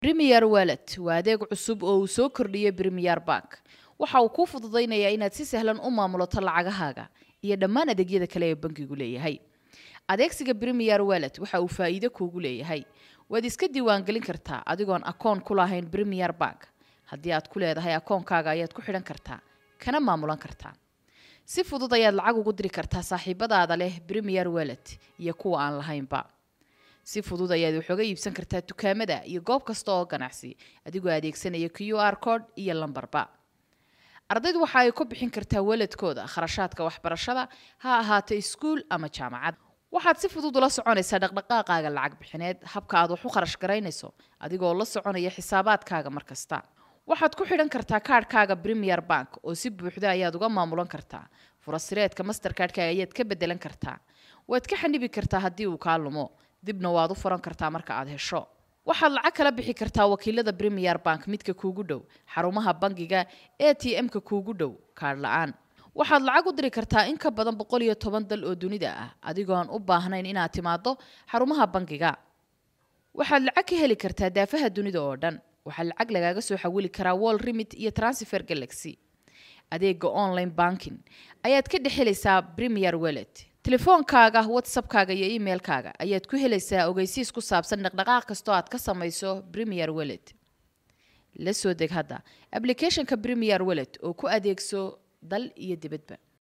brimiyer wallet waa adeeg cusub oo uu soo kordhiyey brimiyer bank waxa uu kuu fududaynayaa inaad si sahlan u maamulato lacagahaaga iyo dhammaan adeegyada kale ee bankigu leeyahay adeegsiga brimiyer wallet waxa uu faa'iido kuugu leeyahay waad iska diiwaangelin kartaa adigoon akoon ku lahayn brimiyer bank haddii aad ku leedahay akoonkaaga ayaad ku xidhan kartaa kana maamulan kartaa si fudud ayaad lacag ugu diri kartaa saaxiibadaada leh brimiyer wallet iyo kuwa aan lahaynba si fudud ayaad wax iibsan kartaa dukaamada iyo goob kasta oo ganacsi adigoo adeegsanaya q r code iyo lambarba ardaydu waxa ay ku bixin kartaa weladkooda kharashaadka waxbarashada ha ahaato iskuul ama jaamacad waxaad si fudud ula soconaysaa dhaqdhaqaaqaaga lacag bixineed habka aad wax u kharash garaynayso adigoo la soconaya xisaabaadkaaga markasta waxaad ku xidhan kartaa kaadhkaaga premier bank oo si buuxda ayaad uga maamulan kartaa furasireedka masterkaadhkaaga ayaad ka bedelan kartaa waad ka xanibi kartaa haddii uu kaa lumo dibna waad u furan kartaa marka aad hesho waxaad lacag kala bixi kartaa wakiilada bremiyer bank midka kuugu dhow xarumaha bangiga a t m-ka kuugu dhow kaadh la-aan waxaad lacag u diri kartaa in ka badan boqol iyo toban dal oo dunida ah adigoon u baahnayn inaad timaado xarumaha bangiga waxaad lacag ka heli kartaa daafaha dunida oo dhan waxaa lacag lagaaga soo xawili karaa wall rimit iyo transfer galaxy adeega online banking ayaad ka dhex helaysaa bremiyer wellet telefoonkaaga whatsappkaaga iyo emailkaaga ayaad ku helaysaa ogeysiis ku saabsan dhaqdhaqaaq kastoo aad ka samayso premier wallet la soo deg hadda applicationka premier wallet oo ku adeegso dal iyo dibadba